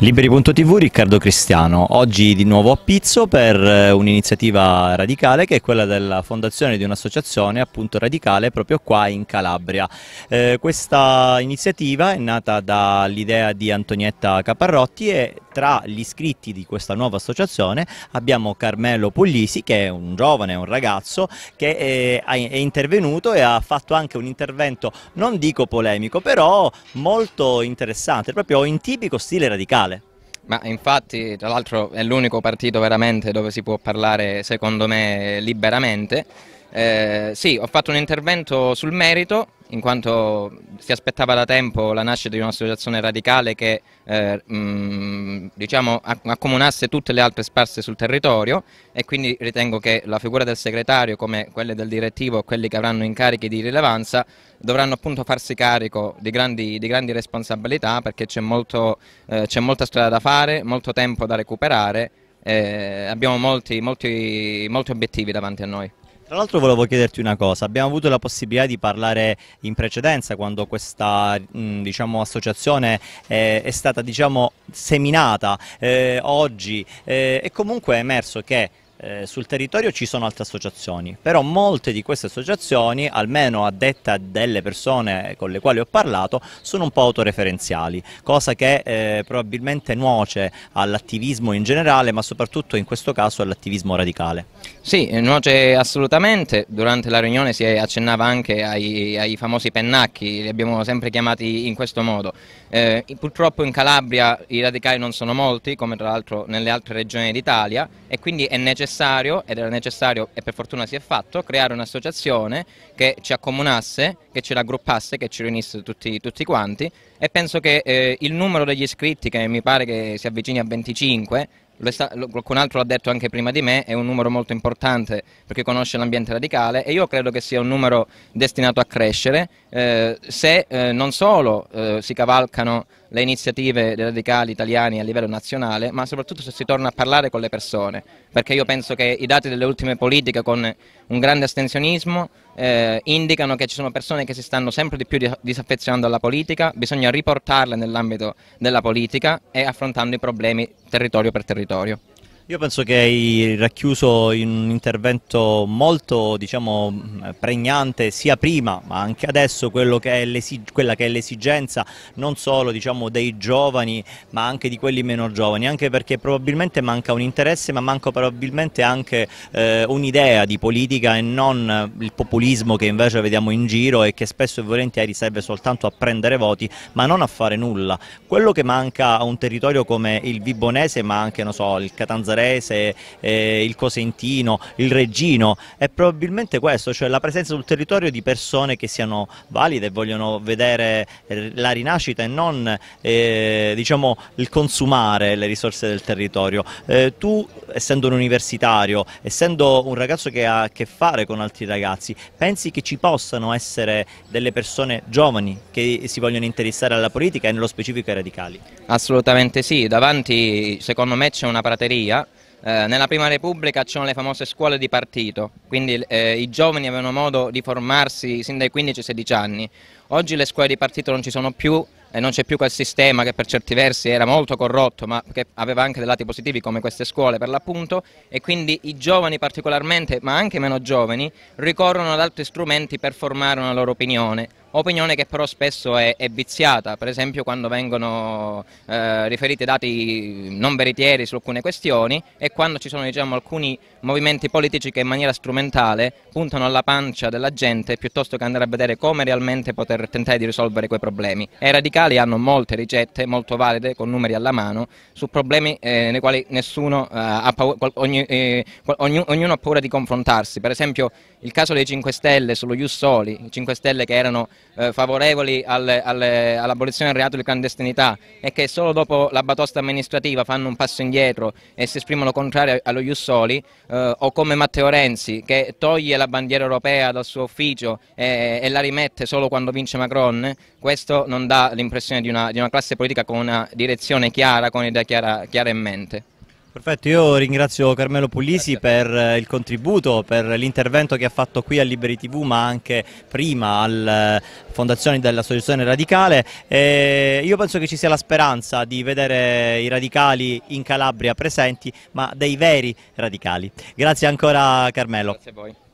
Liberi.tv, Riccardo Cristiano, oggi di nuovo a Pizzo per eh, un'iniziativa radicale che è quella della fondazione di un'associazione appunto radicale proprio qua in Calabria. Eh, questa iniziativa è nata dall'idea di Antonietta Caparrotti e tra gli iscritti di questa nuova associazione abbiamo Carmelo Puglisi che è un giovane, un ragazzo che è, eh, è intervenuto e ha fatto anche un intervento non dico polemico però molto interessante proprio in tipico stile radicale. Ma infatti, tra l'altro, è l'unico partito veramente dove si può parlare, secondo me, liberamente. Eh, sì, ho fatto un intervento sul merito, in quanto si aspettava da tempo la nascita di un'associazione radicale che eh, mh, diciamo, accomunasse tutte le altre sparse sul territorio e quindi ritengo che la figura del segretario come quelle del direttivo quelli che avranno incarichi di rilevanza dovranno appunto farsi carico di grandi, di grandi responsabilità perché c'è eh, molta strada da fare, molto tempo da recuperare e eh, abbiamo molti, molti, molti obiettivi davanti a noi. Tra l'altro volevo chiederti una cosa, abbiamo avuto la possibilità di parlare in precedenza quando questa mm, diciamo, associazione eh, è stata diciamo, seminata eh, oggi eh, e comunque è emerso che eh, sul territorio ci sono altre associazioni, però molte di queste associazioni, almeno a detta delle persone con le quali ho parlato, sono un po' autoreferenziali, cosa che eh, probabilmente nuoce all'attivismo in generale, ma soprattutto in questo caso all'attivismo radicale. Sì, nuoce assolutamente, durante la riunione si accennava anche ai, ai famosi pennacchi, li abbiamo sempre chiamati in questo modo. Eh, purtroppo in Calabria i radicali non sono molti, come tra l'altro nelle altre regioni d'Italia, e quindi è necessario necessario, ed era necessario e per fortuna si è fatto, creare un'associazione che ci accomunasse, che ci raggruppasse, che ci riunisse tutti, tutti, quanti e penso che eh, il numero degli iscritti, che mi pare che si avvicini a 25, qualcun altro l'ha detto anche prima di me, è un numero molto importante perché conosce l'ambiente radicale e io credo che sia un numero destinato a crescere eh, se eh, non solo eh, si cavalcano le iniziative dei radicali italiani a livello nazionale, ma soprattutto se si torna a parlare con le persone, perché io penso che i dati delle ultime politiche con un grande astensionismo eh, indicano che ci sono persone che si stanno sempre di più disaffezionando alla politica, bisogna riportarle nell'ambito della politica e affrontando i problemi territorio per territorio. Io penso che hai racchiuso in un intervento molto diciamo, pregnante sia prima ma anche adesso che quella che è l'esigenza non solo diciamo, dei giovani ma anche di quelli meno giovani, anche perché probabilmente manca un interesse ma manca probabilmente anche eh, un'idea di politica e non il populismo che invece vediamo in giro e che spesso e volentieri serve soltanto a prendere voti ma non a fare nulla. Quello che manca a un territorio come il Vibonese ma anche non so, il Catanzaro Varese, eh, il Cosentino, il Reggino, è probabilmente questo, cioè la presenza sul territorio di persone che siano valide e vogliono vedere eh, la rinascita e non eh, diciamo, il consumare le risorse del territorio. Eh, tu essendo un universitario, essendo un ragazzo che ha a che fare con altri ragazzi, pensi che ci possano essere delle persone giovani che si vogliono interessare alla politica e nello specifico ai radicali? Assolutamente sì, davanti secondo me c'è una prateria eh, nella Prima Repubblica c'erano le famose scuole di partito, quindi eh, i giovani avevano modo di formarsi sin dai 15-16 anni. Oggi le scuole di partito non ci sono più, e non c'è più quel sistema che per certi versi era molto corrotto ma che aveva anche dei lati positivi come queste scuole per l'appunto e quindi i giovani particolarmente ma anche meno giovani ricorrono ad altri strumenti per formare una loro opinione opinione che però spesso è, è viziata, per esempio quando vengono eh, riferiti dati non veritieri su alcune questioni e quando ci sono diciamo, alcuni movimenti politici che in maniera strumentale puntano alla pancia della gente piuttosto che andare a vedere come realmente poter tentare di risolvere quei problemi. E i radicali hanno molte ricette, molto valide, con numeri alla mano, su problemi eh, nei quali nessuno, eh, ha paura, ogni, eh, ognuno, ognuno ha paura di confrontarsi. Per esempio il caso dei 5 Stelle sullo Ius Soli, 5 Stelle che erano eh, favorevoli al, al, all'abolizione del reato di clandestinità e che solo dopo la batosta amministrativa fanno un passo indietro e si esprimono contrari allo Jussoli, eh, o come Matteo Renzi che toglie la bandiera europea dal suo ufficio e, e la rimette solo quando vince Macron, questo non dà l'impressione di, di una, classe politica con una direzione chiara, con un'idea chiara, chiara in mente. Perfetto, io ringrazio Carmelo Puglisi per eh, il contributo, per l'intervento che ha fatto qui a Liberi TV ma anche prima alla eh, Fondazione dell'Associazione Radicale. E io penso che ci sia la speranza di vedere i radicali in Calabria presenti ma dei veri radicali. Grazie ancora Carmelo. Grazie a voi.